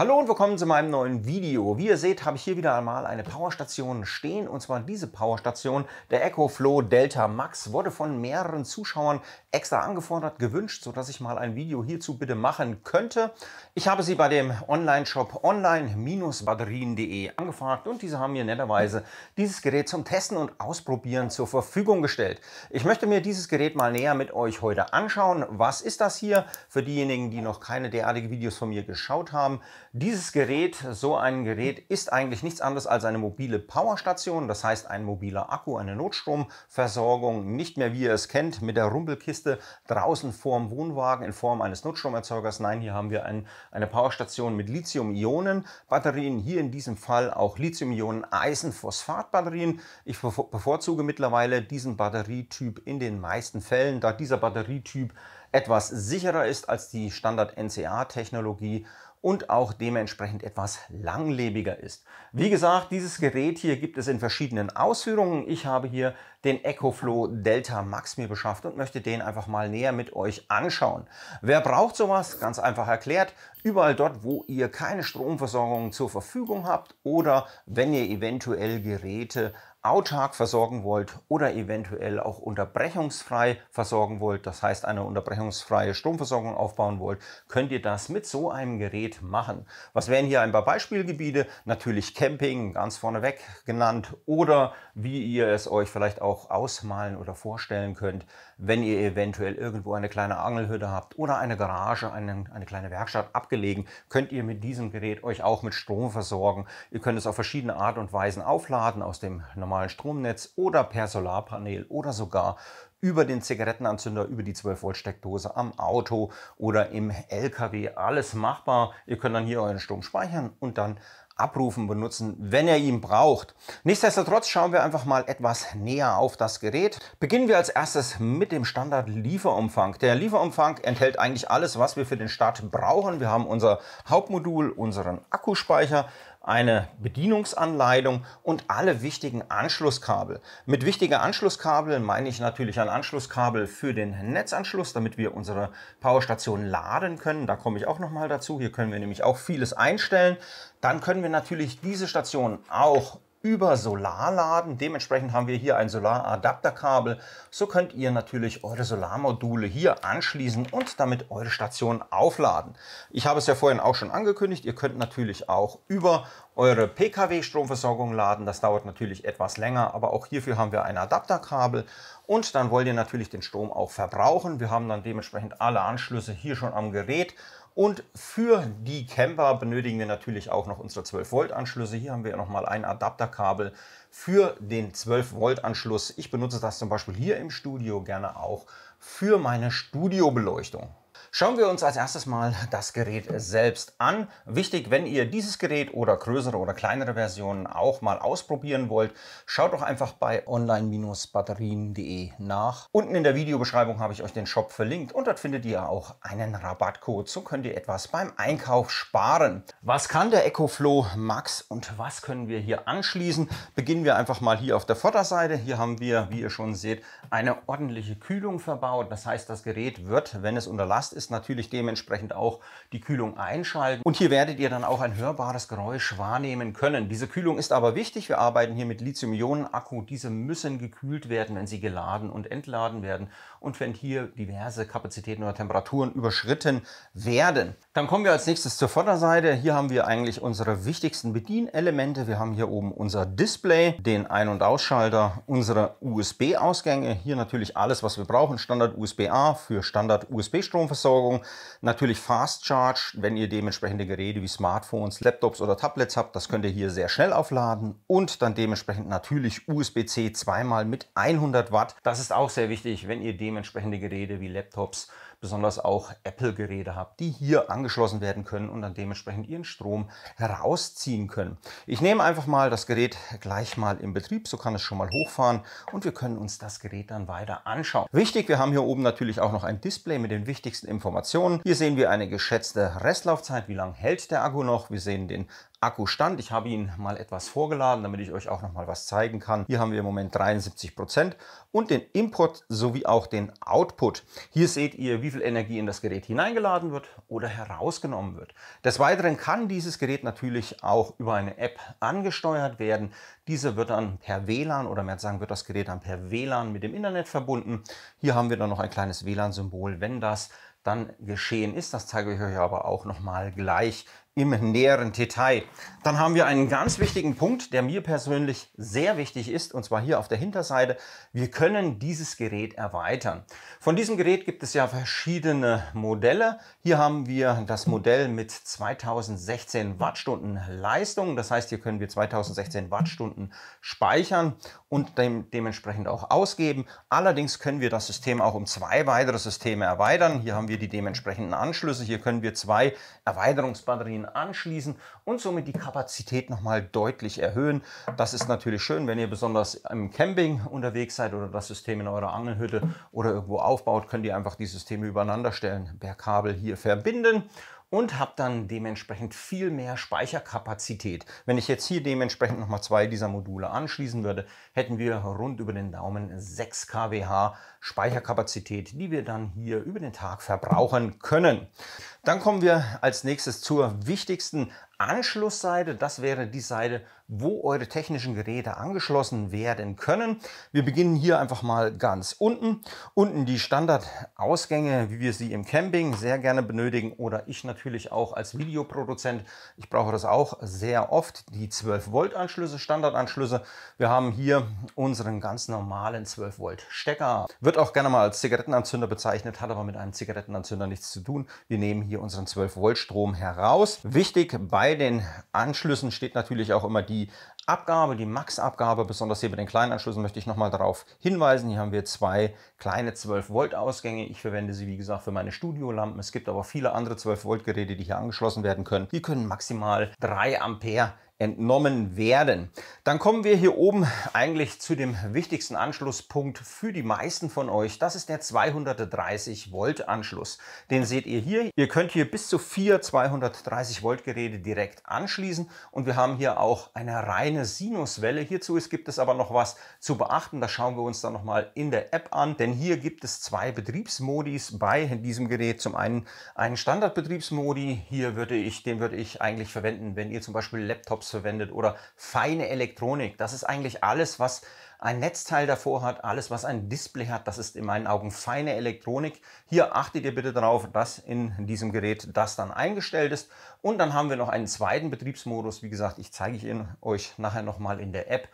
Hallo und willkommen zu meinem neuen Video. Wie ihr seht, habe ich hier wieder einmal eine Powerstation stehen und zwar diese Powerstation, der EcoFlow Delta Max, wurde von mehreren Zuschauern extra angefordert, gewünscht, sodass ich mal ein Video hierzu bitte machen könnte. Ich habe sie bei dem Online-Shop online-batterien.de angefragt und diese haben mir netterweise dieses Gerät zum Testen und Ausprobieren zur Verfügung gestellt. Ich möchte mir dieses Gerät mal näher mit euch heute anschauen. Was ist das hier? Für diejenigen, die noch keine derartigen Videos von mir geschaut haben, dieses Gerät, so ein Gerät, ist eigentlich nichts anderes als eine mobile Powerstation, das heißt ein mobiler Akku, eine Notstromversorgung, nicht mehr wie ihr es kennt mit der Rumpelkiste draußen vorm Wohnwagen in Form eines Notstromerzeugers. Nein, hier haben wir ein, eine Powerstation mit Lithium-Ionen-Batterien, hier in diesem Fall auch Lithium-Ionen-Eisenphosphat-Batterien. Ich bevorzuge mittlerweile diesen Batterietyp in den meisten Fällen, da dieser Batterietyp etwas sicherer ist als die Standard-NCA-Technologie und auch dementsprechend etwas langlebiger ist. Wie gesagt, dieses Gerät hier gibt es in verschiedenen Ausführungen. Ich habe hier den EcoFlow Delta Max mir beschafft und möchte den einfach mal näher mit euch anschauen. Wer braucht sowas? Ganz einfach erklärt, überall dort, wo ihr keine Stromversorgung zur Verfügung habt oder wenn ihr eventuell Geräte autark versorgen wollt oder eventuell auch unterbrechungsfrei versorgen wollt, das heißt eine unterbrechungsfreie Stromversorgung aufbauen wollt, könnt ihr das mit so einem Gerät machen. Was wären hier ein paar Beispielgebiete? Natürlich Camping, ganz vorneweg genannt, oder wie ihr es euch vielleicht auch ausmalen oder vorstellen könnt, wenn ihr eventuell irgendwo eine kleine Angelhütte habt oder eine Garage, eine, eine kleine Werkstatt abgelegen, könnt ihr mit diesem Gerät euch auch mit Strom versorgen. Ihr könnt es auf verschiedene Art und Weisen aufladen aus dem normalen normalen Stromnetz oder per Solarpanel oder sogar über den Zigarettenanzünder, über die 12 Volt Steckdose am Auto oder im LKW. Alles machbar. Ihr könnt dann hier euren Strom speichern und dann abrufen, benutzen, wenn ihr ihn braucht. Nichtsdestotrotz schauen wir einfach mal etwas näher auf das Gerät. Beginnen wir als erstes mit dem Standard-Lieferumfang. Der Lieferumfang enthält eigentlich alles, was wir für den Start brauchen. Wir haben unser Hauptmodul, unseren Akkuspeicher, eine Bedienungsanleitung und alle wichtigen Anschlusskabel. Mit wichtigen Anschlusskabeln meine ich natürlich ein Anschlusskabel für den Netzanschluss, damit wir unsere Powerstation laden können. Da komme ich auch nochmal dazu. Hier können wir nämlich auch vieles einstellen. Dann können wir natürlich diese Station auch über Solar laden. Dementsprechend haben wir hier ein Solaradapterkabel. So könnt ihr natürlich eure Solarmodule hier anschließen und damit eure Station aufladen. Ich habe es ja vorhin auch schon angekündigt, ihr könnt natürlich auch über eure PKW-Stromversorgung laden. Das dauert natürlich etwas länger, aber auch hierfür haben wir ein Adapterkabel. Und dann wollt ihr natürlich den Strom auch verbrauchen. Wir haben dann dementsprechend alle Anschlüsse hier schon am Gerät und für die Camper benötigen wir natürlich auch noch unsere 12 Volt Anschlüsse. Hier haben wir nochmal ein Adapterkabel für den 12 Volt Anschluss. Ich benutze das zum Beispiel hier im Studio gerne auch für meine Studiobeleuchtung. Schauen wir uns als erstes mal das Gerät selbst an. Wichtig, wenn ihr dieses Gerät oder größere oder kleinere Versionen auch mal ausprobieren wollt, schaut doch einfach bei online-batterien.de nach. Unten in der Videobeschreibung habe ich euch den Shop verlinkt und dort findet ihr auch einen Rabattcode. So könnt ihr etwas beim Einkauf sparen. Was kann der EcoFlow Max und was können wir hier anschließen? Beginnen wir einfach mal hier auf der Vorderseite. Hier haben wir, wie ihr schon seht, eine ordentliche Kühlung verbaut. Das heißt, das Gerät wird, wenn es unter Last ist, ist natürlich dementsprechend auch die Kühlung einschalten. Und hier werdet ihr dann auch ein hörbares Geräusch wahrnehmen können. Diese Kühlung ist aber wichtig. Wir arbeiten hier mit Lithium-Ionen-Akku. Diese müssen gekühlt werden, wenn sie geladen und entladen werden. Und wenn hier diverse Kapazitäten oder Temperaturen überschritten werden. Dann kommen wir als nächstes zur Vorderseite. Hier haben wir eigentlich unsere wichtigsten Bedienelemente. Wir haben hier oben unser Display, den Ein- und Ausschalter, unsere USB-Ausgänge. Hier natürlich alles, was wir brauchen. Standard USB-A für Standard USB-Stromversorgung Stromversorgung. Natürlich Fast Charge, wenn ihr dementsprechende Geräte wie Smartphones, Laptops oder Tablets habt, das könnt ihr hier sehr schnell aufladen. Und dann dementsprechend natürlich USB-C zweimal mit 100 Watt. Das ist auch sehr wichtig, wenn ihr dementsprechende Geräte wie Laptops, besonders auch Apple-Geräte habt, die hier angeschlossen werden können und dann dementsprechend ihren Strom herausziehen können. Ich nehme einfach mal das Gerät gleich mal in Betrieb, so kann es schon mal hochfahren und wir können uns das Gerät dann weiter anschauen. Wichtig, wir haben hier oben natürlich auch noch ein Display mit den wichtigsten Informationen. Hier sehen wir eine geschätzte Restlaufzeit, wie lange hält der Akku noch. Wir sehen den Akkustand. Ich habe ihn mal etwas vorgeladen, damit ich euch auch noch mal was zeigen kann. Hier haben wir im Moment 73% Prozent und den Input sowie auch den Output. Hier seht ihr, wie viel Energie in das Gerät hineingeladen wird oder herausgenommen wird. Des Weiteren kann dieses Gerät natürlich auch über eine App angesteuert werden. Diese wird dann per WLAN oder mehr sagen wird das Gerät dann per WLAN mit dem Internet verbunden. Hier haben wir dann noch ein kleines WLAN-Symbol, wenn das dann geschehen ist. Das zeige ich euch aber auch nochmal gleich im näheren Detail. Dann haben wir einen ganz wichtigen Punkt, der mir persönlich sehr wichtig ist, und zwar hier auf der Hinterseite. Wir können dieses Gerät erweitern. Von diesem Gerät gibt es ja verschiedene Modelle. Hier haben wir das Modell mit 2016 Wattstunden Leistung. Das heißt, hier können wir 2016 Wattstunden speichern und dem, dementsprechend auch ausgeben. Allerdings können wir das System auch um zwei weitere Systeme erweitern. Hier haben wir die dementsprechenden Anschlüsse. Hier können wir zwei Erweiterungsbatterien Batterien anschließen und somit die Kapazität nochmal deutlich erhöhen. Das ist natürlich schön, wenn ihr besonders im Camping unterwegs seid oder das System in eurer Angelhütte oder irgendwo aufbaut, könnt ihr einfach die Systeme übereinander stellen, per Kabel hier verbinden und habe dann dementsprechend viel mehr Speicherkapazität. Wenn ich jetzt hier dementsprechend nochmal zwei dieser Module anschließen würde, hätten wir rund über den Daumen 6 kWh Speicherkapazität, die wir dann hier über den Tag verbrauchen können. Dann kommen wir als nächstes zur wichtigsten Anschlussseite. Das wäre die Seite, wo eure technischen Geräte angeschlossen werden können. Wir beginnen hier einfach mal ganz unten. Unten die Standardausgänge, wie wir sie im Camping sehr gerne benötigen oder ich natürlich auch als Videoproduzent. Ich brauche das auch sehr oft. Die 12 Volt Anschlüsse, Standardanschlüsse. Wir haben hier unseren ganz normalen 12 Volt Stecker. Wird auch gerne mal als Zigarettenanzünder bezeichnet, hat aber mit einem Zigarettenanzünder nichts zu tun. Wir nehmen hier unseren 12 Volt Strom heraus. Wichtig bei bei den Anschlüssen steht natürlich auch immer die Abgabe, die Max-Abgabe, besonders hier bei den kleinen Anschlüssen möchte ich nochmal darauf hinweisen. Hier haben wir zwei kleine 12-Volt-Ausgänge. Ich verwende sie, wie gesagt, für meine Studiolampen. Es gibt aber viele andere 12-Volt-Geräte, die hier angeschlossen werden können. Die können maximal 3 Ampere entnommen werden. Dann kommen wir hier oben eigentlich zu dem wichtigsten Anschlusspunkt für die meisten von euch. Das ist der 230 Volt Anschluss. Den seht ihr hier. Ihr könnt hier bis zu vier 230 Volt Geräte direkt anschließen und wir haben hier auch eine Reihe eine Sinuswelle. Hierzu ist, gibt es aber noch was zu beachten. Das schauen wir uns dann nochmal in der App an, denn hier gibt es zwei Betriebsmodis bei diesem Gerät. Zum einen einen Standardbetriebsmodi. Hier würde ich, den würde ich eigentlich verwenden, wenn ihr zum Beispiel Laptops verwendet oder feine Elektronik. Das ist eigentlich alles, was ein Netzteil davor hat, alles was ein Display hat, das ist in meinen Augen feine Elektronik. Hier achtet ihr bitte darauf, dass in diesem Gerät das dann eingestellt ist. Und dann haben wir noch einen zweiten Betriebsmodus. Wie gesagt, ich zeige ich Ihnen euch nachher nochmal in der App.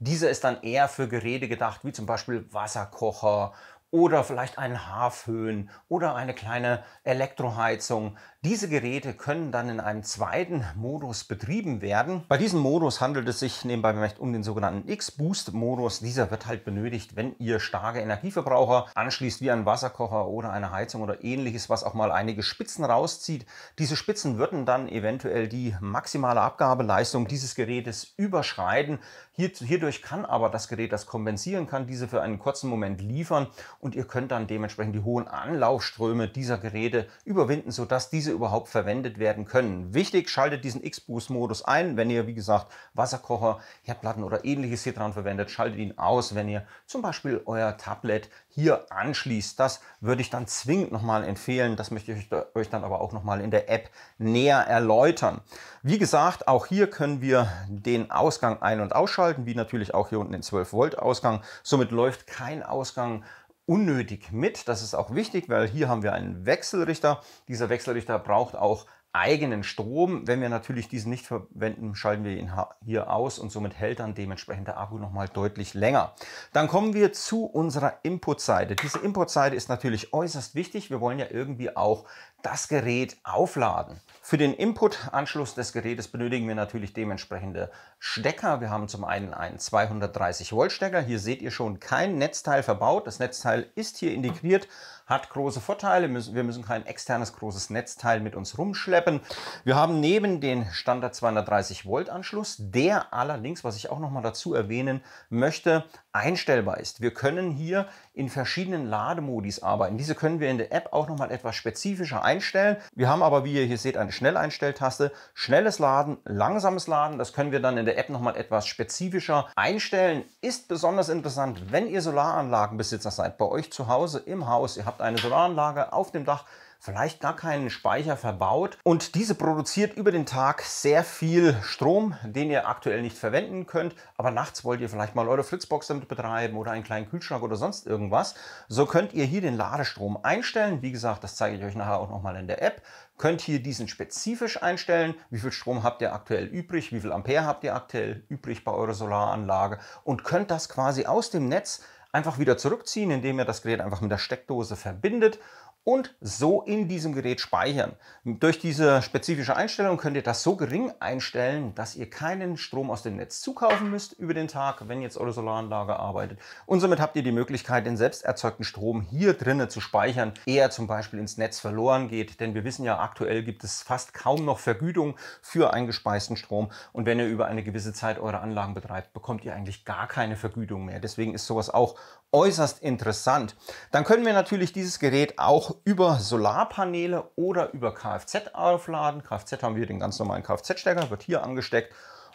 Dieser ist dann eher für Geräte gedacht, wie zum Beispiel Wasserkocher oder vielleicht einen Haarföhn oder eine kleine Elektroheizung. Diese Geräte können dann in einem zweiten Modus betrieben werden. Bei diesem Modus handelt es sich nebenbei bemerkt um den sogenannten X-Boost-Modus. Dieser wird halt benötigt, wenn ihr starke Energieverbraucher anschließt wie ein Wasserkocher oder eine Heizung oder ähnliches, was auch mal einige Spitzen rauszieht. Diese Spitzen würden dann eventuell die maximale Abgabeleistung dieses Gerätes überschreiten. hierdurch kann aber das Gerät das kompensieren, kann diese für einen kurzen Moment liefern und ihr könnt dann dementsprechend die hohen Anlaufströme dieser Geräte überwinden, sodass diese diese überhaupt verwendet werden können. Wichtig, schaltet diesen X-Boost-Modus ein, wenn ihr, wie gesagt, Wasserkocher, Herdplatten oder ähnliches hier dran verwendet. Schaltet ihn aus, wenn ihr zum Beispiel euer Tablet hier anschließt. Das würde ich dann zwingend nochmal empfehlen. Das möchte ich euch dann aber auch nochmal in der App näher erläutern. Wie gesagt, auch hier können wir den Ausgang ein- und ausschalten, wie natürlich auch hier unten den 12-Volt-Ausgang. Somit läuft kein Ausgang unnötig mit. Das ist auch wichtig, weil hier haben wir einen Wechselrichter. Dieser Wechselrichter braucht auch eigenen Strom. Wenn wir natürlich diesen nicht verwenden, schalten wir ihn hier aus und somit hält dann dementsprechend der Akku nochmal deutlich länger. Dann kommen wir zu unserer Inputseite. Diese Inputseite ist natürlich äußerst wichtig. Wir wollen ja irgendwie auch das Gerät aufladen. Für den Input-Anschluss des Gerätes benötigen wir natürlich dementsprechende Stecker. Wir haben zum einen einen 230 Volt Stecker. Hier seht ihr schon kein Netzteil verbaut. Das Netzteil ist hier integriert, hat große Vorteile. Wir müssen kein externes großes Netzteil mit uns rumschleppen. Wir haben neben den Standard 230 Volt Anschluss, der allerdings, was ich auch noch mal dazu erwähnen möchte, einstellbar ist. Wir können hier in verschiedenen Lademodis arbeiten. Diese können wir in der App auch noch mal etwas spezifischer einstellen. Wir haben aber, wie ihr hier seht, eine Schnelleinstelltaste. Schnelles Laden, langsames Laden, das können wir dann in der App noch mal etwas spezifischer einstellen. Ist besonders interessant, wenn ihr Solaranlagenbesitzer seid, bei euch zu Hause im Haus, ihr habt eine Solaranlage auf dem Dach, vielleicht gar keinen Speicher verbaut und diese produziert über den Tag sehr viel Strom, den ihr aktuell nicht verwenden könnt, aber nachts wollt ihr vielleicht mal eure Fritzbox damit betreiben oder einen kleinen Kühlschrank oder sonst irgendwas. So könnt ihr hier den Ladestrom einstellen. Wie gesagt, das zeige ich euch nachher auch nochmal in der App. Könnt hier diesen spezifisch einstellen, wie viel Strom habt ihr aktuell übrig, wie viel Ampere habt ihr aktuell übrig bei eurer Solaranlage und könnt das quasi aus dem Netz einfach wieder zurückziehen, indem ihr das Gerät einfach mit der Steckdose verbindet und so in diesem Gerät speichern. Durch diese spezifische Einstellung könnt ihr das so gering einstellen, dass ihr keinen Strom aus dem Netz zukaufen müsst über den Tag, wenn jetzt eure Solaranlage arbeitet. Und somit habt ihr die Möglichkeit, den selbst erzeugten Strom hier drinnen zu speichern, eher zum Beispiel ins Netz verloren geht. Denn wir wissen ja, aktuell gibt es fast kaum noch Vergütung für eingespeisten Strom. Und wenn ihr über eine gewisse Zeit eure Anlagen betreibt, bekommt ihr eigentlich gar keine Vergütung mehr. Deswegen ist sowas auch äußerst interessant. Dann können wir natürlich dieses Gerät auch über Solarpaneele oder über Kfz aufladen. Kfz haben wir den ganz normalen Kfz-Stecker, wird hier angesteckt.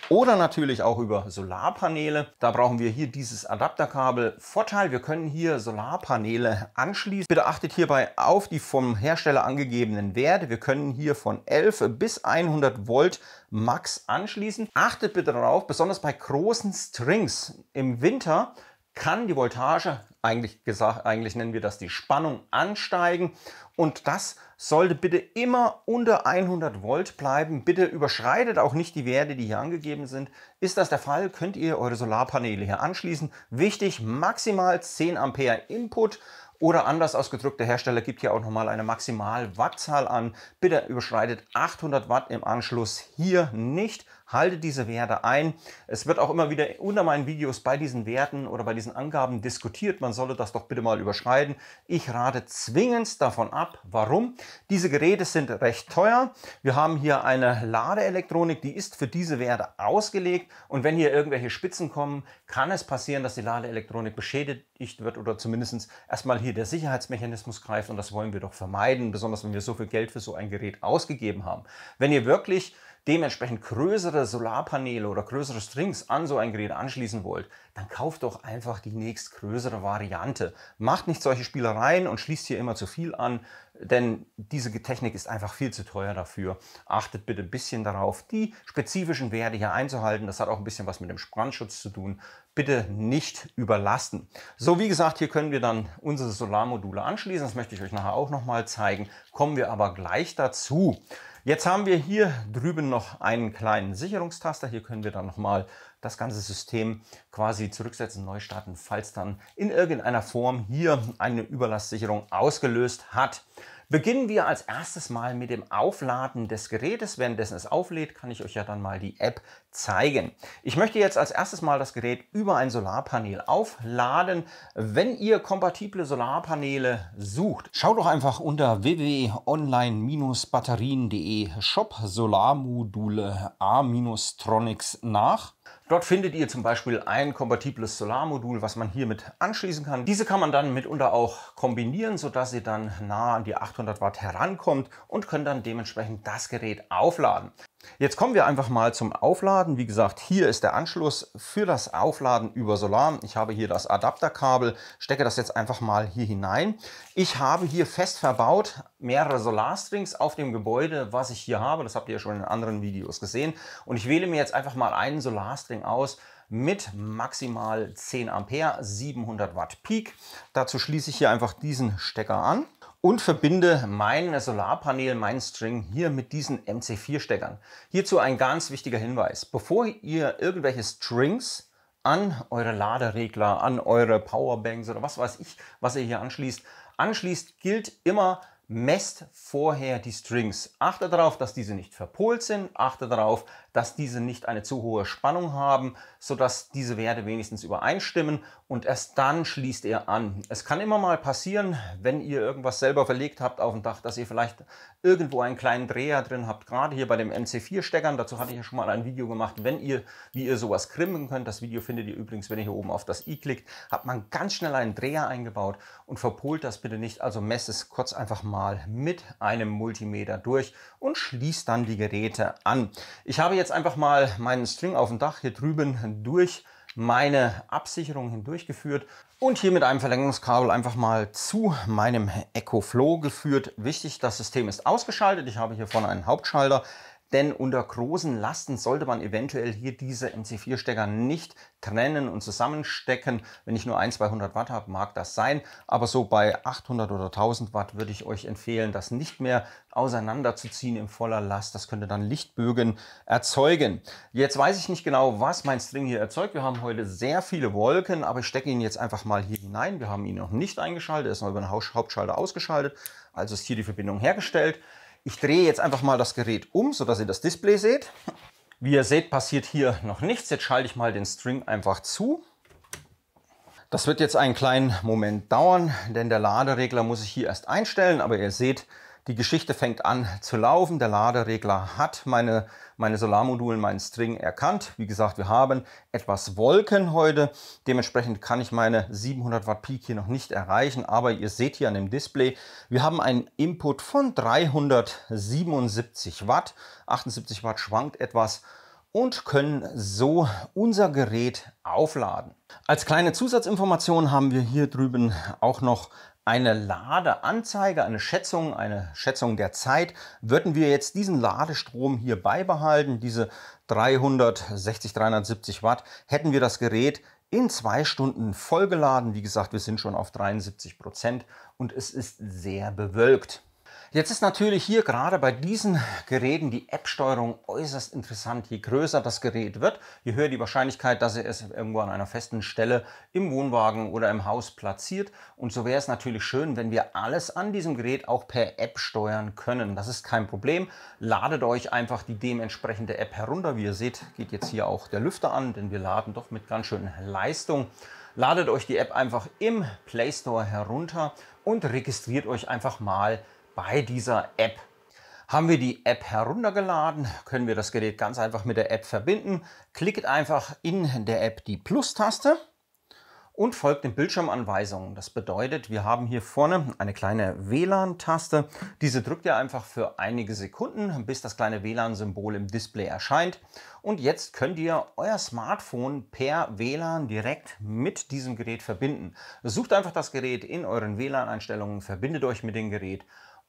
Oder natürlich auch über Solarpaneele. Da brauchen wir hier dieses Adapterkabel. Vorteil, wir können hier Solarpaneele anschließen. Bitte achtet hierbei auf die vom Hersteller angegebenen Werte. Wir können hier von 11 bis 100 Volt max anschließen. Achtet bitte darauf, besonders bei großen Strings im Winter kann die Voltage, eigentlich gesagt, eigentlich nennen wir das die Spannung, ansteigen. Und das sollte bitte immer unter 100 Volt bleiben. Bitte überschreitet auch nicht die Werte, die hier angegeben sind. Ist das der Fall, könnt ihr eure Solarpaneele hier anschließen. Wichtig, maximal 10 Ampere Input. Oder anders ausgedrückt, der Hersteller gibt hier auch nochmal eine Maximal-Wattzahl an. Bitte überschreitet 800 Watt im Anschluss hier nicht halte diese Werte ein. Es wird auch immer wieder unter meinen Videos bei diesen Werten oder bei diesen Angaben diskutiert. Man solle das doch bitte mal überschreiten. Ich rate zwingend davon ab. Warum? Diese Geräte sind recht teuer. Wir haben hier eine Ladeelektronik, die ist für diese Werte ausgelegt. Und wenn hier irgendwelche Spitzen kommen, kann es passieren, dass die Ladeelektronik beschädigt wird oder zumindest erstmal hier der Sicherheitsmechanismus greift. Und das wollen wir doch vermeiden, besonders wenn wir so viel Geld für so ein Gerät ausgegeben haben. Wenn ihr wirklich dementsprechend größere Solarpaneele oder größere Strings an so ein Gerät anschließen wollt, dann kauft doch einfach die nächstgrößere Variante. Macht nicht solche Spielereien und schließt hier immer zu viel an, denn diese Technik ist einfach viel zu teuer dafür. Achtet bitte ein bisschen darauf, die spezifischen Werte hier einzuhalten. Das hat auch ein bisschen was mit dem Brandschutz zu tun. Bitte nicht überlasten. So, wie gesagt, hier können wir dann unsere Solarmodule anschließen. Das möchte ich euch nachher auch nochmal zeigen. Kommen wir aber gleich dazu. Jetzt haben wir hier drüben noch einen kleinen Sicherungstaster. Hier können wir dann nochmal das ganze System quasi zurücksetzen, neu starten, falls dann in irgendeiner Form hier eine Überlastsicherung ausgelöst hat. Beginnen wir als erstes mal mit dem Aufladen des Gerätes. Währenddessen es auflädt, kann ich euch ja dann mal die App zeigen. Ich möchte jetzt als erstes mal das Gerät über ein Solarpanel aufladen. Wenn ihr kompatible Solarpaneele sucht, schaut doch einfach unter www.online-batterien.de Shop Solarmodule A-Tronics nach. Dort findet ihr zum Beispiel ein kompatibles Solarmodul, was man hiermit anschließen kann. Diese kann man dann mitunter auch kombinieren, sodass ihr dann nah an die 800 Watt herankommt und könnt dann dementsprechend das Gerät aufladen. Jetzt kommen wir einfach mal zum Aufladen. Wie gesagt, hier ist der Anschluss für das Aufladen über Solar. Ich habe hier das Adapterkabel, stecke das jetzt einfach mal hier hinein. Ich habe hier fest verbaut mehrere Solarstrings auf dem Gebäude, was ich hier habe. Das habt ihr ja schon in anderen Videos gesehen. Und ich wähle mir jetzt einfach mal einen Solarstring aus mit maximal 10 Ampere, 700 Watt Peak. Dazu schließe ich hier einfach diesen Stecker an und verbinde mein Solarpanel, meinen String hier mit diesen MC4-Steckern. Hierzu ein ganz wichtiger Hinweis. Bevor ihr irgendwelche Strings an eure Laderegler, an eure Powerbanks oder was weiß ich, was ihr hier anschließt, anschließt, gilt immer, messt vorher die Strings. Achtet darauf, dass diese nicht verpolt sind. Achtet darauf, dass diese nicht eine zu hohe Spannung haben, sodass diese Werte wenigstens übereinstimmen und erst dann schließt er an. Es kann immer mal passieren, wenn ihr irgendwas selber verlegt habt auf dem Dach, dass ihr vielleicht irgendwo einen kleinen Dreher drin habt, gerade hier bei dem MC4-Steckern. Dazu hatte ich ja schon mal ein Video gemacht, wenn ihr, wie ihr sowas krimmen könnt. Das Video findet ihr übrigens, wenn ihr hier oben auf das i klickt, hat man ganz schnell einen Dreher eingebaut und verpolt das bitte nicht. Also messt es kurz einfach mal mit einem Multimeter durch und schließt dann die Geräte an. Ich habe jetzt jetzt einfach mal meinen String auf dem Dach hier drüben durch meine Absicherung hindurchgeführt und hier mit einem Verlängerungskabel einfach mal zu meinem EcoFlow geführt. Wichtig, das System ist ausgeschaltet. Ich habe hier vorne einen Hauptschalter. Denn unter großen Lasten sollte man eventuell hier diese MC4-Stecker nicht trennen und zusammenstecken. Wenn ich nur 1 200 Watt habe, mag das sein. Aber so bei 800 oder 1000 Watt würde ich euch empfehlen, das nicht mehr auseinanderzuziehen im voller Last. Das könnte dann Lichtbögen erzeugen. Jetzt weiß ich nicht genau, was mein String hier erzeugt. Wir haben heute sehr viele Wolken, aber ich stecke ihn jetzt einfach mal hier hinein. Wir haben ihn noch nicht eingeschaltet. Er ist noch über den Hauptschalter ausgeschaltet. Also ist hier die Verbindung hergestellt. Ich drehe jetzt einfach mal das Gerät um, sodass ihr das Display seht. Wie ihr seht, passiert hier noch nichts. Jetzt schalte ich mal den String einfach zu. Das wird jetzt einen kleinen Moment dauern, denn der Laderegler muss ich hier erst einstellen, aber ihr seht, die Geschichte fängt an zu laufen. Der Laderegler hat meine, meine Solarmodulen, meinen String erkannt. Wie gesagt, wir haben etwas Wolken heute. Dementsprechend kann ich meine 700 Watt Peak hier noch nicht erreichen. Aber ihr seht hier an dem Display, wir haben einen Input von 377 Watt. 78 Watt schwankt etwas und können so unser Gerät aufladen. Als kleine Zusatzinformation haben wir hier drüben auch noch eine Ladeanzeige, eine Schätzung, eine Schätzung der Zeit, würden wir jetzt diesen Ladestrom hier beibehalten, diese 360, 370 Watt, hätten wir das Gerät in zwei Stunden vollgeladen. Wie gesagt, wir sind schon auf 73 Prozent und es ist sehr bewölkt. Jetzt ist natürlich hier gerade bei diesen Geräten die App-Steuerung äußerst interessant. Je größer das Gerät wird, je höher die Wahrscheinlichkeit, dass ihr es irgendwo an einer festen Stelle im Wohnwagen oder im Haus platziert. Und so wäre es natürlich schön, wenn wir alles an diesem Gerät auch per App steuern können. Das ist kein Problem. Ladet euch einfach die dementsprechende App herunter. Wie ihr seht, geht jetzt hier auch der Lüfter an, denn wir laden doch mit ganz schön Leistung. Ladet euch die App einfach im Play Store herunter und registriert euch einfach mal bei dieser App. Haben wir die App heruntergeladen, können wir das Gerät ganz einfach mit der App verbinden. Klickt einfach in der App die Plus-Taste und folgt den Bildschirmanweisungen. Das bedeutet, wir haben hier vorne eine kleine WLAN-Taste. Diese drückt ihr einfach für einige Sekunden, bis das kleine WLAN-Symbol im Display erscheint. Und jetzt könnt ihr euer Smartphone per WLAN direkt mit diesem Gerät verbinden. Sucht einfach das Gerät in euren WLAN-Einstellungen, verbindet euch mit dem Gerät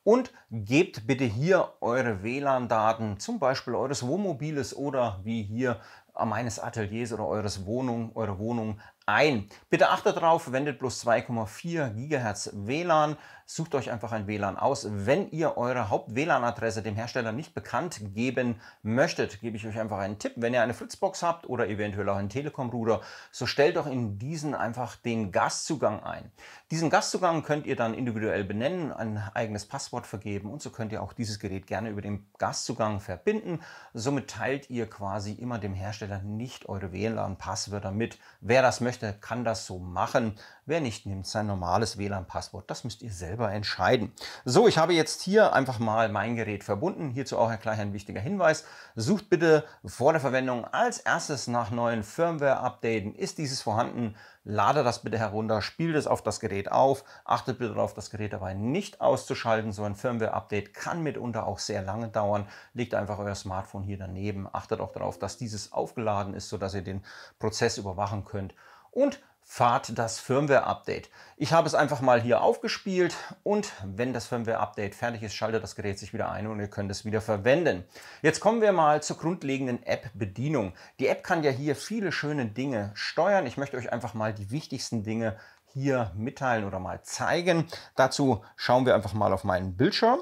und gebt bitte hier eure WLAN-Daten, zum Beispiel eures Wohnmobiles oder wie hier meines Ateliers oder eures Wohnung, eure Wohnung ein. Bitte achtet darauf, verwendet bloß 2,4 GHz WLAN sucht euch einfach ein WLAN aus. Wenn ihr eure Haupt-WLAN-Adresse dem Hersteller nicht bekannt geben möchtet, gebe ich euch einfach einen Tipp. Wenn ihr eine Fritzbox habt oder eventuell auch einen telekom ruder so stellt doch in diesen einfach den Gastzugang ein. Diesen Gastzugang könnt ihr dann individuell benennen, ein eigenes Passwort vergeben und so könnt ihr auch dieses Gerät gerne über den Gastzugang verbinden. Somit teilt ihr quasi immer dem Hersteller nicht eure WLAN-Passwörter mit. Wer das möchte, kann das so machen. Wer nicht, nimmt sein normales WLAN-Passwort. Das müsst ihr selber selber entscheiden. So, ich habe jetzt hier einfach mal mein Gerät verbunden. Hierzu auch gleich ein wichtiger Hinweis. Sucht bitte vor der Verwendung als erstes nach neuen Firmware-Updaten. Ist dieses vorhanden? Lade das bitte herunter, spielt es auf das Gerät auf. Achtet bitte darauf, das Gerät dabei nicht auszuschalten. So ein Firmware-Update kann mitunter auch sehr lange dauern. Legt einfach euer Smartphone hier daneben. Achtet auch darauf, dass dieses aufgeladen ist, sodass ihr den Prozess überwachen könnt. Und fahrt das Firmware-Update. Ich habe es einfach mal hier aufgespielt und wenn das Firmware-Update fertig ist, schaltet das Gerät sich wieder ein und ihr könnt es wieder verwenden. Jetzt kommen wir mal zur grundlegenden App-Bedienung. Die App kann ja hier viele schöne Dinge steuern. Ich möchte euch einfach mal die wichtigsten Dinge hier mitteilen oder mal zeigen. Dazu schauen wir einfach mal auf meinen Bildschirm.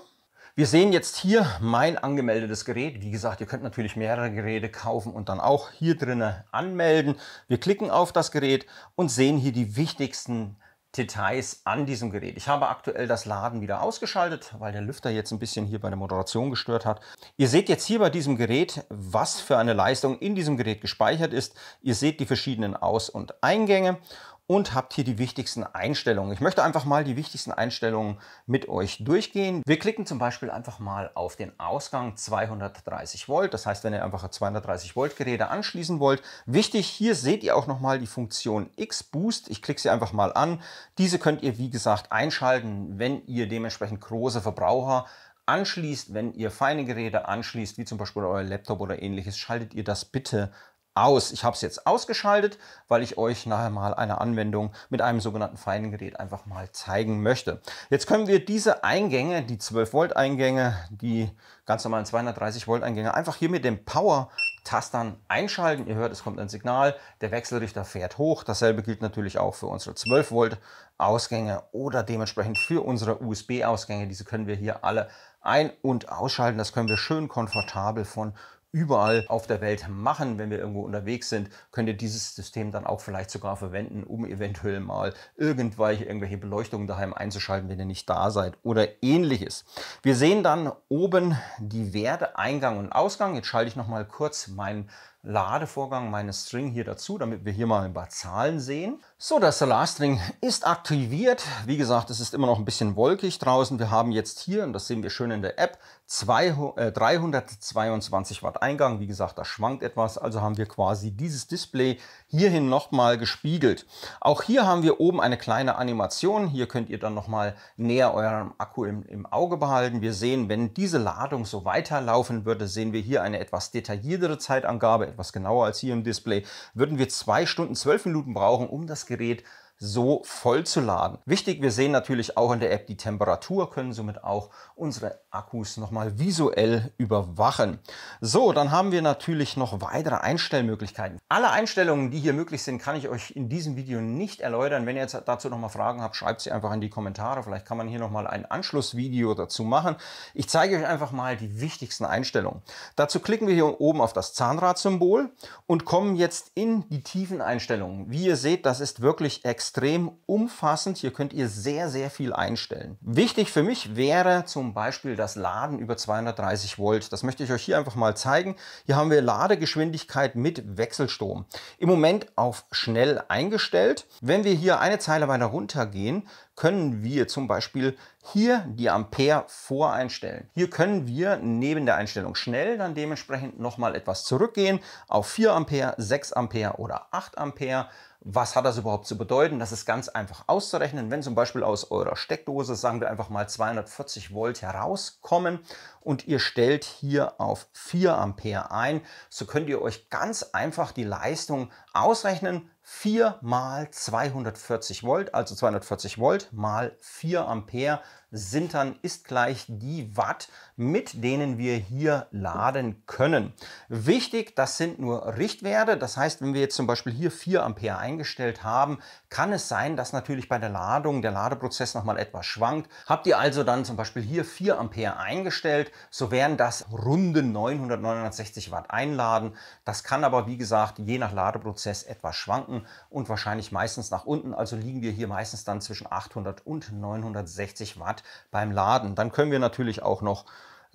Wir sehen jetzt hier mein angemeldetes Gerät. Wie gesagt, ihr könnt natürlich mehrere Geräte kaufen und dann auch hier drinnen anmelden. Wir klicken auf das Gerät und sehen hier die wichtigsten Details an diesem Gerät. Ich habe aktuell das Laden wieder ausgeschaltet, weil der Lüfter jetzt ein bisschen hier bei der Moderation gestört hat. Ihr seht jetzt hier bei diesem Gerät, was für eine Leistung in diesem Gerät gespeichert ist. Ihr seht die verschiedenen Aus- und Eingänge und habt hier die wichtigsten Einstellungen. Ich möchte einfach mal die wichtigsten Einstellungen mit euch durchgehen. Wir klicken zum Beispiel einfach mal auf den Ausgang 230 Volt. Das heißt, wenn ihr einfach 230 Volt Geräte anschließen wollt. Wichtig, hier seht ihr auch nochmal die Funktion X-Boost. Ich klicke sie einfach mal an. Diese könnt ihr, wie gesagt, einschalten, wenn ihr dementsprechend große Verbraucher anschließt, wenn ihr feine Geräte anschließt, wie zum Beispiel euer Laptop oder ähnliches, schaltet ihr das bitte aus. Ich habe es jetzt ausgeschaltet, weil ich euch nachher mal eine Anwendung mit einem sogenannten feinen Gerät einfach mal zeigen möchte. Jetzt können wir diese Eingänge, die 12 Volt Eingänge, die ganz normalen 230 Volt Eingänge, einfach hier mit dem Power Tastern einschalten. Ihr hört, es kommt ein Signal, der Wechselrichter fährt hoch. Dasselbe gilt natürlich auch für unsere 12 Volt Ausgänge oder dementsprechend für unsere USB Ausgänge. Diese können wir hier alle ein- und ausschalten. Das können wir schön komfortabel von überall auf der Welt machen, wenn wir irgendwo unterwegs sind, könnt ihr dieses System dann auch vielleicht sogar verwenden, um eventuell mal irgendwelche, irgendwelche Beleuchtungen daheim einzuschalten, wenn ihr nicht da seid oder ähnliches. Wir sehen dann oben die Werte Eingang und Ausgang. Jetzt schalte ich noch mal kurz meinen Ladevorgang, meine String hier dazu, damit wir hier mal ein paar Zahlen sehen. So, der Solarstring ist aktiviert. Wie gesagt, es ist immer noch ein bisschen wolkig draußen. Wir haben jetzt hier, und das sehen wir schön in der App, 200, 322 äh, Watt Eingang. Wie gesagt, das schwankt etwas. Also haben wir quasi dieses Display hierhin nochmal gespiegelt. Auch hier haben wir oben eine kleine Animation. Hier könnt ihr dann nochmal näher eurem Akku im, im Auge behalten. Wir sehen, wenn diese Ladung so weiterlaufen würde, sehen wir hier eine etwas detailliertere Zeitangabe, etwas genauer als hier im Display, würden wir zwei Stunden zwölf Minuten brauchen, um das Gerät so voll zu laden. Wichtig, wir sehen natürlich auch in der App die Temperatur, können somit auch unsere Akkus nochmal visuell überwachen. So, dann haben wir natürlich noch weitere Einstellmöglichkeiten. Alle Einstellungen, die hier möglich sind, kann ich euch in diesem Video nicht erläutern. Wenn ihr jetzt dazu nochmal Fragen habt, schreibt sie einfach in die Kommentare. Vielleicht kann man hier nochmal ein Anschlussvideo dazu machen. Ich zeige euch einfach mal die wichtigsten Einstellungen. Dazu klicken wir hier oben auf das Zahnradsymbol und kommen jetzt in die Tiefeneinstellungen. Wie ihr seht, das ist wirklich extrem extrem umfassend. Hier könnt ihr sehr, sehr viel einstellen. Wichtig für mich wäre zum Beispiel das Laden über 230 Volt. Das möchte ich euch hier einfach mal zeigen. Hier haben wir Ladegeschwindigkeit mit Wechselstrom. Im Moment auf schnell eingestellt. Wenn wir hier eine Zeile weiter runtergehen, können wir zum Beispiel hier die Ampere voreinstellen. Hier können wir neben der Einstellung schnell dann dementsprechend nochmal etwas zurückgehen auf 4 Ampere, 6 Ampere oder 8 Ampere. Was hat das überhaupt zu bedeuten? Das ist ganz einfach auszurechnen. Wenn zum Beispiel aus eurer Steckdose, sagen wir einfach mal 240 Volt herauskommen und ihr stellt hier auf 4 Ampere ein, so könnt ihr euch ganz einfach die Leistung ausrechnen. 4 mal 240 Volt, also 240 Volt mal 4 Ampere sind dann ist gleich die Watt, mit denen wir hier laden können. Wichtig, das sind nur Richtwerte. Das heißt, wenn wir jetzt zum Beispiel hier 4 Ampere eingestellt haben, kann es sein, dass natürlich bei der Ladung der Ladeprozess nochmal etwas schwankt. Habt ihr also dann zum Beispiel hier 4 Ampere eingestellt, so wären das runde 900, 960 Watt einladen. Das kann aber, wie gesagt, je nach Ladeprozess etwas schwanken und wahrscheinlich meistens nach unten. Also liegen wir hier meistens dann zwischen 800 und 960 Watt beim Laden. Dann können wir natürlich auch noch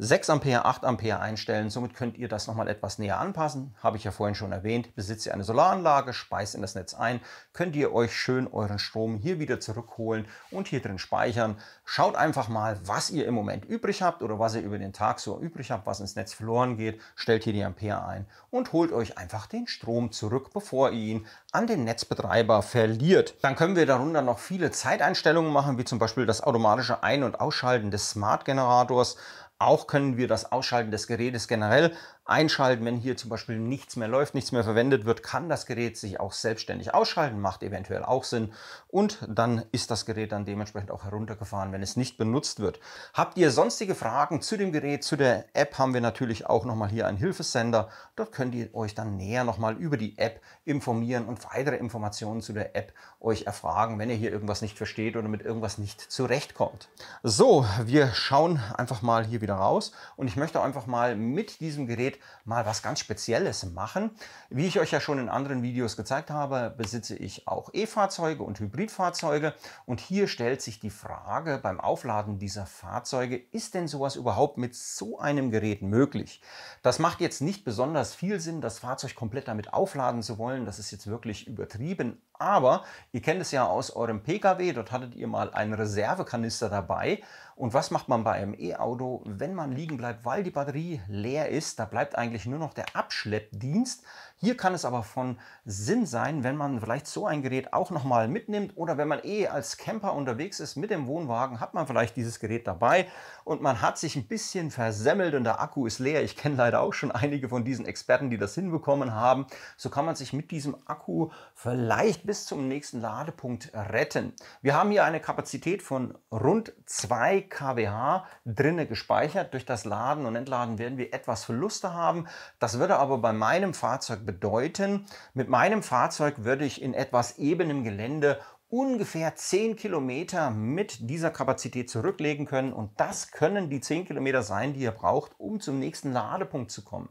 6 Ampere, 8 Ampere einstellen. Somit könnt ihr das nochmal etwas näher anpassen. Habe ich ja vorhin schon erwähnt. Besitzt ihr eine Solaranlage, speist in das Netz ein, könnt ihr euch schön euren Strom hier wieder zurückholen und hier drin speichern. Schaut einfach mal, was ihr im Moment übrig habt oder was ihr über den Tag so übrig habt, was ins Netz verloren geht. Stellt hier die Ampere ein und holt euch einfach den Strom zurück, bevor ihr ihn an den Netzbetreiber verliert. Dann können wir darunter noch viele Zeiteinstellungen machen, wie zum Beispiel das automatische Ein- und Ausschalten des Smart-Generators, auch können wir das Ausschalten des Gerätes generell einschalten. Wenn hier zum Beispiel nichts mehr läuft, nichts mehr verwendet wird, kann das Gerät sich auch selbstständig ausschalten, macht eventuell auch Sinn. Und dann ist das Gerät dann dementsprechend auch heruntergefahren, wenn es nicht benutzt wird. Habt ihr sonstige Fragen zu dem Gerät, zu der App, haben wir natürlich auch nochmal hier einen Hilfesender. Dort könnt ihr euch dann näher nochmal über die App informieren und weitere Informationen zu der App euch erfragen, wenn ihr hier irgendwas nicht versteht oder mit irgendwas nicht zurechtkommt. So, wir schauen einfach mal hier wieder raus und ich möchte einfach mal mit diesem Gerät geht, mal was ganz Spezielles machen. Wie ich euch ja schon in anderen Videos gezeigt habe, besitze ich auch E-Fahrzeuge und Hybridfahrzeuge. Und hier stellt sich die Frage beim Aufladen dieser Fahrzeuge, ist denn sowas überhaupt mit so einem Gerät möglich? Das macht jetzt nicht besonders viel Sinn, das Fahrzeug komplett damit aufladen zu wollen. Das ist jetzt wirklich übertrieben. Aber ihr kennt es ja aus eurem Pkw, dort hattet ihr mal einen Reservekanister dabei und was macht man bei einem E-Auto, wenn man liegen bleibt, weil die Batterie leer ist? Da bleibt eigentlich nur noch der Abschleppdienst. Hier kann es aber von Sinn sein, wenn man vielleicht so ein Gerät auch nochmal mitnimmt oder wenn man eh als Camper unterwegs ist mit dem Wohnwagen, hat man vielleicht dieses Gerät dabei und man hat sich ein bisschen versemmelt und der Akku ist leer. Ich kenne leider auch schon einige von diesen Experten, die das hinbekommen haben. So kann man sich mit diesem Akku vielleicht bis zum nächsten Ladepunkt retten. Wir haben hier eine Kapazität von rund 2 kWh drinne gespeichert. Durch das Laden und Entladen werden wir etwas Verluste haben. Das würde aber bei meinem Fahrzeug bedeuten, mit meinem Fahrzeug würde ich in etwas ebenem Gelände ungefähr 10 Kilometer mit dieser Kapazität zurücklegen können. Und das können die 10 Kilometer sein, die ihr braucht, um zum nächsten Ladepunkt zu kommen.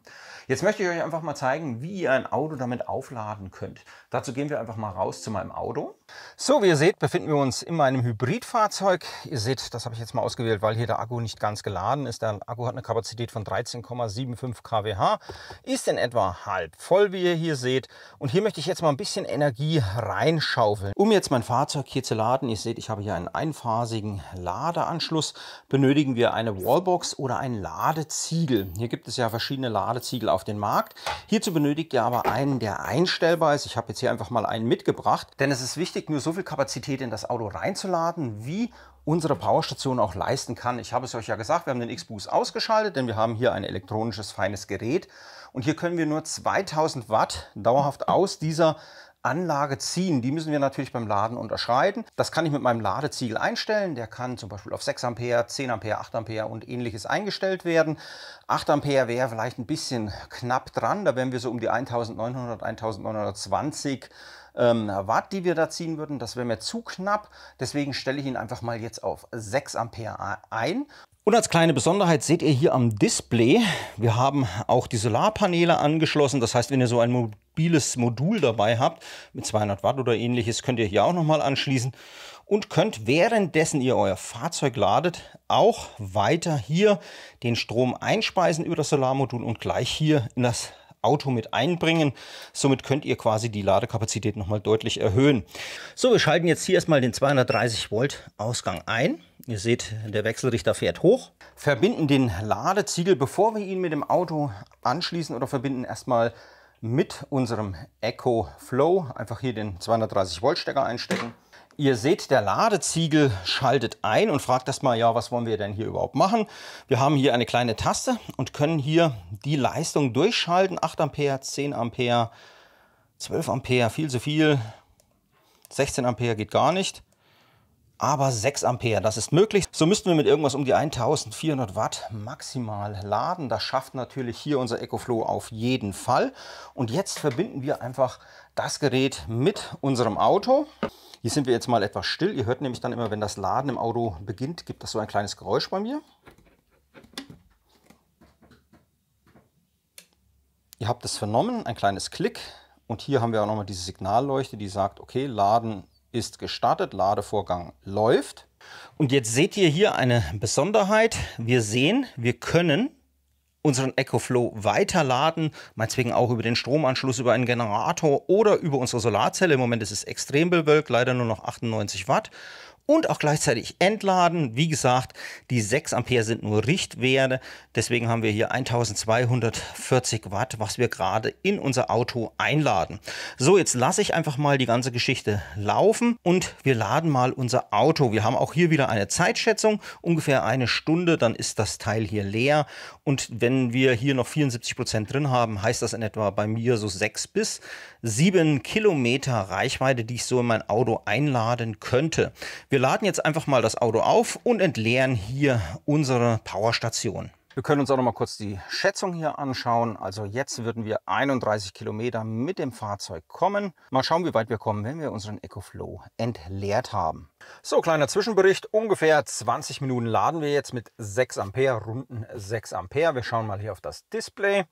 Jetzt möchte ich euch einfach mal zeigen, wie ihr ein Auto damit aufladen könnt. Dazu gehen wir einfach mal raus zu meinem Auto. So, wie ihr seht, befinden wir uns in meinem Hybridfahrzeug. Ihr seht, das habe ich jetzt mal ausgewählt, weil hier der Akku nicht ganz geladen ist. Der Akku hat eine Kapazität von 13,75 kWh, ist in etwa halb voll, wie ihr hier seht. Und hier möchte ich jetzt mal ein bisschen Energie reinschaufeln. Um jetzt mein Fahrzeug hier zu laden, ihr seht, ich habe hier einen einphasigen Ladeanschluss, benötigen wir eine Wallbox oder ein Ladeziegel. Hier gibt es ja verschiedene Ladeziegel auf dem Markt. Hierzu benötigt ihr aber einen, der einstellbar ist. Ich habe jetzt hier einfach mal einen mitgebracht, denn es ist wichtig, wichtig, nur so viel Kapazität in das Auto reinzuladen, wie unsere Powerstation auch leisten kann. Ich habe es euch ja gesagt, wir haben den X-Boost ausgeschaltet, denn wir haben hier ein elektronisches feines Gerät und hier können wir nur 2000 Watt dauerhaft aus dieser Anlage ziehen. Die müssen wir natürlich beim Laden unterscheiden. Das kann ich mit meinem Ladeziegel einstellen. Der kann zum Beispiel auf 6 Ampere, 10 Ampere, 8 Ampere und ähnliches eingestellt werden. 8 Ampere wäre vielleicht ein bisschen knapp dran. Da wären wir so um die 1900, 1920 ähm, Watt, die wir da ziehen würden. Das wäre mir zu knapp. Deswegen stelle ich ihn einfach mal jetzt auf 6 Ampere ein. Und als kleine Besonderheit seht ihr hier am Display, wir haben auch die Solarpaneele angeschlossen. Das heißt, wenn ihr so ein mobiles Modul dabei habt, mit 200 Watt oder ähnliches, könnt ihr hier auch nochmal anschließen und könnt währenddessen ihr euer Fahrzeug ladet, auch weiter hier den Strom einspeisen über das Solarmodul und gleich hier in das Auto mit einbringen. Somit könnt ihr quasi die Ladekapazität nochmal deutlich erhöhen. So, wir schalten jetzt hier erstmal den 230 Volt Ausgang ein. Ihr seht, der Wechselrichter fährt hoch. Verbinden den Ladeziegel, bevor wir ihn mit dem Auto anschließen oder verbinden, erstmal mit unserem Echo Flow. Einfach hier den 230 Volt Stecker einstecken. Ihr seht, der Ladeziegel schaltet ein und fragt erstmal, ja, was wollen wir denn hier überhaupt machen? Wir haben hier eine kleine Taste und können hier die Leistung durchschalten. 8 Ampere, 10 Ampere, 12 Ampere, viel zu viel. 16 Ampere geht gar nicht. Aber 6 Ampere, das ist möglich. So müssten wir mit irgendwas um die 1400 Watt maximal laden. Das schafft natürlich hier unser EcoFlow auf jeden Fall. Und jetzt verbinden wir einfach das Gerät mit unserem Auto. Hier sind wir jetzt mal etwas still. Ihr hört nämlich dann immer, wenn das Laden im Auto beginnt, gibt das so ein kleines Geräusch bei mir. Ihr habt es vernommen, ein kleines Klick. Und hier haben wir auch nochmal diese Signalleuchte, die sagt, okay, Laden ist gestartet, Ladevorgang läuft. Und jetzt seht ihr hier eine Besonderheit. Wir sehen, wir können unseren EcoFlow weiterladen, meinetwegen auch über den Stromanschluss, über einen Generator oder über unsere Solarzelle. Im Moment ist es extrem bewölkt, leider nur noch 98 Watt und auch gleichzeitig entladen. Wie gesagt, die 6 Ampere sind nur Richtwerte, deswegen haben wir hier 1240 Watt, was wir gerade in unser Auto einladen. So, jetzt lasse ich einfach mal die ganze Geschichte laufen und wir laden mal unser Auto. Wir haben auch hier wieder eine Zeitschätzung, ungefähr eine Stunde, dann ist das Teil hier leer und wenn wir hier noch 74% Prozent drin haben, heißt das in etwa bei mir so 6 bis sieben Kilometer Reichweite, die ich so in mein Auto einladen könnte. Wir laden jetzt einfach mal das Auto auf und entleeren hier unsere Powerstation. Wir können uns auch noch mal kurz die Schätzung hier anschauen. Also jetzt würden wir 31 Kilometer mit dem Fahrzeug kommen. Mal schauen, wie weit wir kommen, wenn wir unseren EcoFlow entleert haben. So, kleiner Zwischenbericht. Ungefähr 20 Minuten laden wir jetzt mit 6 Ampere, runden 6 Ampere. Wir schauen mal hier auf das Display.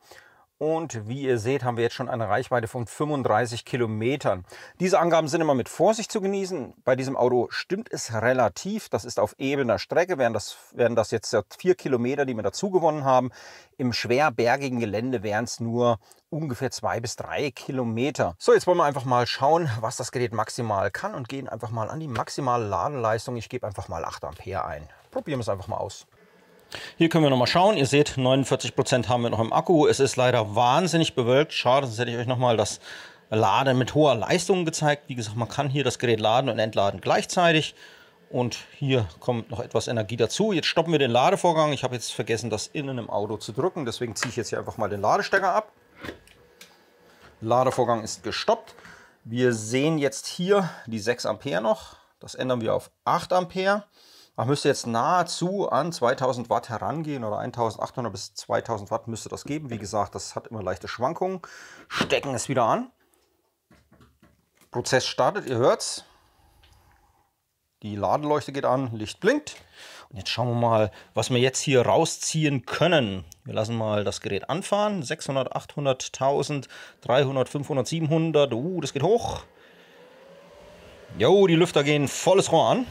Und wie ihr seht, haben wir jetzt schon eine Reichweite von 35 Kilometern. Diese Angaben sind immer mit Vorsicht zu genießen. Bei diesem Auto stimmt es relativ. Das ist auf ebener Strecke, wären das, wären das jetzt vier Kilometer, die wir dazu gewonnen haben. Im schwer bergigen Gelände wären es nur ungefähr zwei bis drei Kilometer. So, jetzt wollen wir einfach mal schauen, was das Gerät maximal kann und gehen einfach mal an die maximale Ladeleistung. Ich gebe einfach mal 8 Ampere ein. Probieren wir es einfach mal aus. Hier können wir nochmal schauen. Ihr seht, 49% haben wir noch im Akku. Es ist leider wahnsinnig bewölkt. Schade, sonst hätte ich euch nochmal das Laden mit hoher Leistung gezeigt. Wie gesagt, man kann hier das Gerät laden und entladen gleichzeitig. Und hier kommt noch etwas Energie dazu. Jetzt stoppen wir den Ladevorgang. Ich habe jetzt vergessen, das innen im Auto zu drücken. Deswegen ziehe ich jetzt hier einfach mal den Ladestecker ab. Ladevorgang ist gestoppt. Wir sehen jetzt hier die 6 Ampere noch. Das ändern wir auf 8 Ampere. Man müsste jetzt nahezu an 2000 Watt herangehen oder 1800 bis 2000 Watt müsste das geben. Wie gesagt, das hat immer leichte Schwankungen. Stecken es wieder an. Prozess startet, ihr hört es. Die Ladeleuchte geht an, Licht blinkt. Und jetzt schauen wir mal, was wir jetzt hier rausziehen können. Wir lassen mal das Gerät anfahren. 600, 800, 1000, 300, 500, 700. Uh, das geht hoch. Jo, die Lüfter gehen volles Rohr an.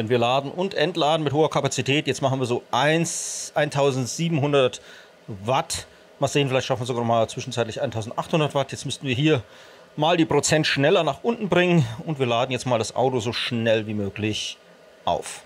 Denn wir laden und entladen mit hoher Kapazität. Jetzt machen wir so 1, 1700 Watt. Mal sehen, vielleicht schaffen wir sogar noch mal zwischenzeitlich 1800 Watt. Jetzt müssten wir hier mal die Prozent schneller nach unten bringen. Und wir laden jetzt mal das Auto so schnell wie möglich auf.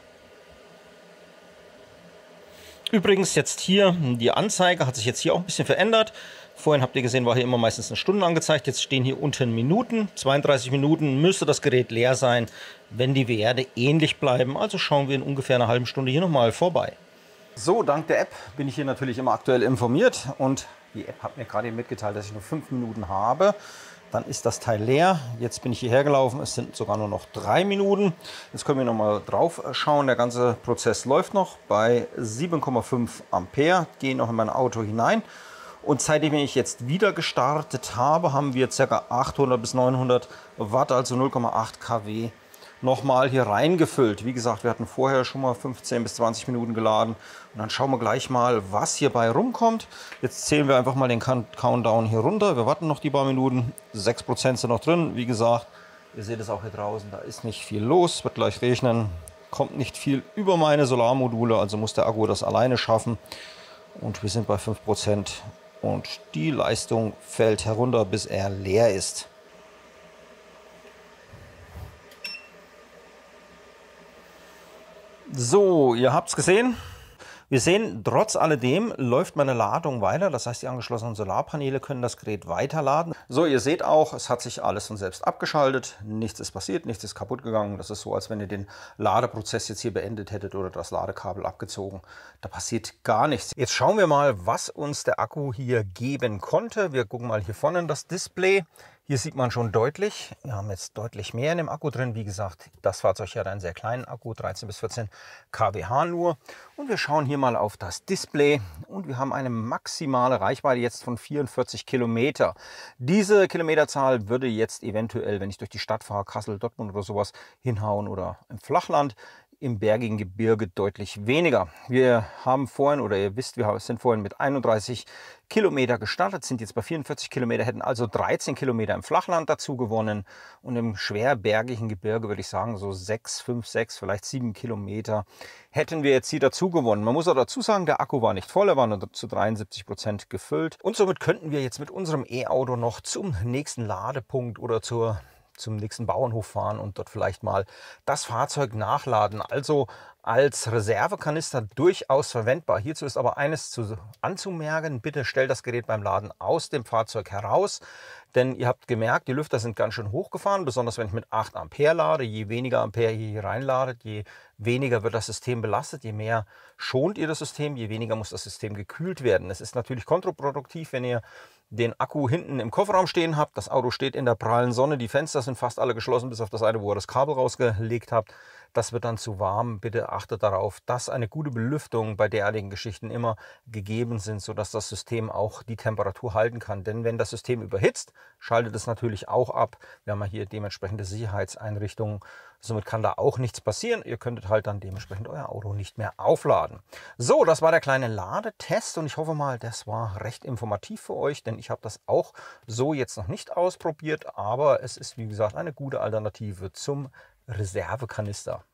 Übrigens jetzt hier die Anzeige hat sich jetzt hier auch ein bisschen verändert. Vorhin habt ihr gesehen, war hier immer meistens eine Stunde angezeigt. Jetzt stehen hier unten Minuten. 32 Minuten müsste das Gerät leer sein, wenn die Werte ähnlich bleiben. Also schauen wir in ungefähr einer halben Stunde hier nochmal vorbei. So, dank der App bin ich hier natürlich immer aktuell informiert. Und die App hat mir gerade mitgeteilt, dass ich nur fünf Minuten habe. Dann ist das Teil leer. Jetzt bin ich hierher gelaufen. Es sind sogar nur noch drei Minuten. Jetzt können wir nochmal drauf schauen. Der ganze Prozess läuft noch. Bei 7,5 Ampere gehe noch in mein Auto hinein. Und seitdem ich jetzt wieder gestartet habe, haben wir ca. 800 bis 900 Watt, also 0,8 kW nochmal hier reingefüllt. Wie gesagt, wir hatten vorher schon mal 15 bis 20 Minuten geladen. Und dann schauen wir gleich mal, was hierbei rumkommt. Jetzt zählen wir einfach mal den Countdown hier runter. Wir warten noch die paar Minuten. 6% sind noch drin. Wie gesagt, ihr seht es auch hier draußen, da ist nicht viel los. Wird gleich regnen. Kommt nicht viel über meine Solarmodule, also muss der Akku das alleine schaffen. Und wir sind bei 5% und die Leistung fällt herunter, bis er leer ist. So, ihr habt es gesehen. Wir sehen, trotz alledem läuft meine Ladung weiter. Das heißt, die angeschlossenen Solarpaneele können das Gerät weiterladen. So, ihr seht auch, es hat sich alles von selbst abgeschaltet. Nichts ist passiert, nichts ist kaputt gegangen. Das ist so, als wenn ihr den Ladeprozess jetzt hier beendet hättet oder das Ladekabel abgezogen. Da passiert gar nichts. Jetzt schauen wir mal, was uns der Akku hier geben konnte. Wir gucken mal hier vorne in das Display. Hier sieht man schon deutlich, wir haben jetzt deutlich mehr in dem Akku drin. Wie gesagt, das Fahrzeug hat einen sehr kleinen Akku, 13 bis 14 kWh nur. Und wir schauen hier mal auf das Display und wir haben eine maximale Reichweite jetzt von 44 Kilometer. Diese Kilometerzahl würde jetzt eventuell, wenn ich durch die Stadt fahre, Kassel, Dortmund oder sowas, hinhauen oder im Flachland im bergigen Gebirge deutlich weniger. Wir haben vorhin, oder ihr wisst, wir sind vorhin mit 31 Kilometer gestartet, sind jetzt bei 44 Kilometer, hätten also 13 Kilometer im Flachland dazu gewonnen und im schwer bergigen Gebirge würde ich sagen so 6, 5, 6, vielleicht 7 Kilometer hätten wir jetzt hier dazu gewonnen. Man muss auch dazu sagen, der Akku war nicht voll, er war nur zu 73 Prozent gefüllt und somit könnten wir jetzt mit unserem E-Auto noch zum nächsten Ladepunkt oder zur zum nächsten Bauernhof fahren und dort vielleicht mal das Fahrzeug nachladen. Also als Reservekanister durchaus verwendbar. Hierzu ist aber eines zu, anzumerken. Bitte stellt das Gerät beim Laden aus dem Fahrzeug heraus. Denn ihr habt gemerkt, die Lüfter sind ganz schön hochgefahren, besonders wenn ich mit 8 Ampere lade. Je weniger Ampere ihr hier reinladet, je weniger wird das System belastet, je mehr schont ihr das System, je weniger muss das System gekühlt werden. Es ist natürlich kontraproduktiv, wenn ihr den Akku hinten im Kofferraum stehen habt. Das Auto steht in der prallen Sonne, die Fenster sind fast alle geschlossen, bis auf das eine, wo ihr das Kabel rausgelegt habt. Das wird dann zu warm. Bitte achtet darauf, dass eine gute Belüftung bei derartigen Geschichten immer gegeben sind, sodass das System auch die Temperatur halten kann. Denn wenn das System überhitzt, schaltet es natürlich auch ab. Wir haben hier dementsprechende Sicherheitseinrichtungen. Somit kann da auch nichts passieren. Ihr könntet halt dann dementsprechend euer Auto nicht mehr aufladen. So, das war der kleine Ladetest und ich hoffe mal, das war recht informativ für euch, denn ich habe das auch so jetzt noch nicht ausprobiert, aber es ist wie gesagt eine gute Alternative zum Reservekanister.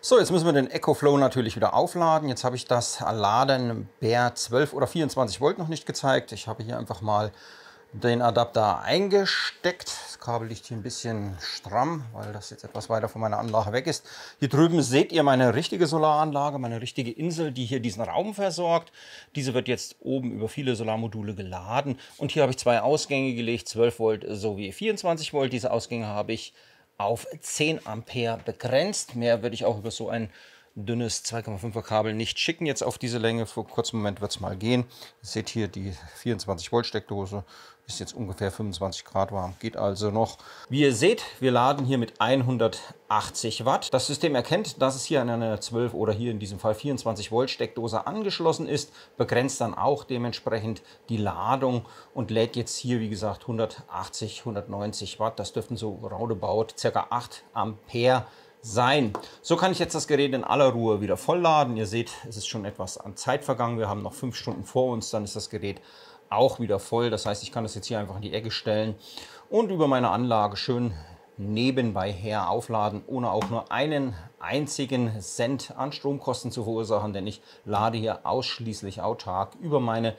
So, jetzt müssen wir den EcoFlow natürlich wieder aufladen. Jetzt habe ich das Laden Bär 12 oder 24 Volt noch nicht gezeigt. Ich habe hier einfach mal den Adapter eingesteckt. Das Kabel liegt hier ein bisschen stramm, weil das jetzt etwas weiter von meiner Anlage weg ist. Hier drüben seht ihr meine richtige Solaranlage, meine richtige Insel, die hier diesen Raum versorgt. Diese wird jetzt oben über viele Solarmodule geladen. Und hier habe ich zwei Ausgänge gelegt, 12 Volt sowie 24 Volt. Diese Ausgänge habe ich auf 10 Ampere begrenzt. Mehr würde ich auch über so ein dünnes 2,5er Kabel nicht schicken jetzt auf diese Länge. Vor kurzem Moment wird es mal gehen. Ihr seht hier die 24 Volt Steckdose ist jetzt ungefähr 25 Grad warm, geht also noch. Wie ihr seht, wir laden hier mit 180 Watt. Das System erkennt, dass es hier an einer 12 oder hier in diesem Fall 24 Volt Steckdose angeschlossen ist, begrenzt dann auch dementsprechend die Ladung und lädt jetzt hier, wie gesagt, 180, 190 Watt. Das dürften so roundabout ca. 8 Ampere sein. So kann ich jetzt das Gerät in aller Ruhe wieder vollladen. Ihr seht, es ist schon etwas an Zeit vergangen. Wir haben noch fünf Stunden vor uns, dann ist das Gerät auch wieder voll. Das heißt, ich kann das jetzt hier einfach in die Ecke stellen und über meine Anlage schön nebenbei her aufladen, ohne auch nur einen einzigen Cent an Stromkosten zu verursachen, denn ich lade hier ausschließlich autark über meine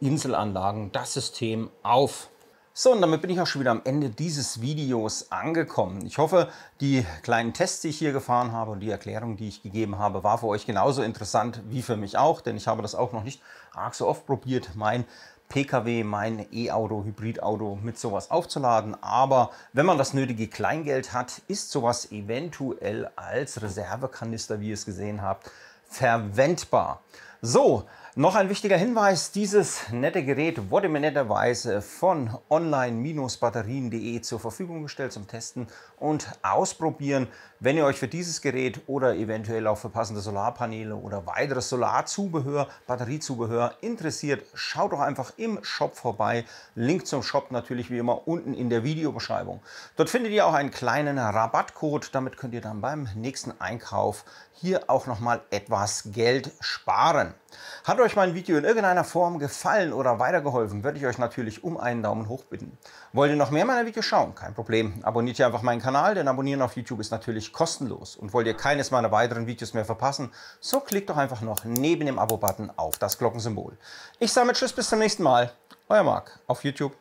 Inselanlagen das System auf. So, und damit bin ich auch schon wieder am Ende dieses Videos angekommen. Ich hoffe, die kleinen Tests, die ich hier gefahren habe und die Erklärung, die ich gegeben habe, war für euch genauso interessant wie für mich auch, denn ich habe das auch noch nicht arg so oft probiert. Mein Pkw, mein E-Auto, Hybridauto mit sowas aufzuladen. Aber wenn man das nötige Kleingeld hat, ist sowas eventuell als Reservekanister, wie ihr es gesehen habt, verwendbar. So, noch ein wichtiger Hinweis, dieses nette Gerät wurde mir netterweise von online-batterien.de zur Verfügung gestellt zum Testen und Ausprobieren. Wenn ihr euch für dieses Gerät oder eventuell auch für passende Solarpaneele oder weiteres Solarzubehör, Batteriezubehör interessiert, schaut doch einfach im Shop vorbei. Link zum Shop natürlich wie immer unten in der Videobeschreibung. Dort findet ihr auch einen kleinen Rabattcode, damit könnt ihr dann beim nächsten Einkauf hier auch nochmal etwas Geld sparen. Hat euch mein Video in irgendeiner Form gefallen oder weitergeholfen, würde ich euch natürlich um einen Daumen hoch bitten. Wollt ihr noch mehr meiner Videos schauen? Kein Problem. Abonniert ihr einfach meinen Kanal, denn Abonnieren auf YouTube ist natürlich kostenlos. Und wollt ihr keines meiner weiteren Videos mehr verpassen, so klickt doch einfach noch neben dem Abo-Button auf das Glockensymbol. Ich sage mit Tschüss, bis zum nächsten Mal. Euer Marc auf YouTube.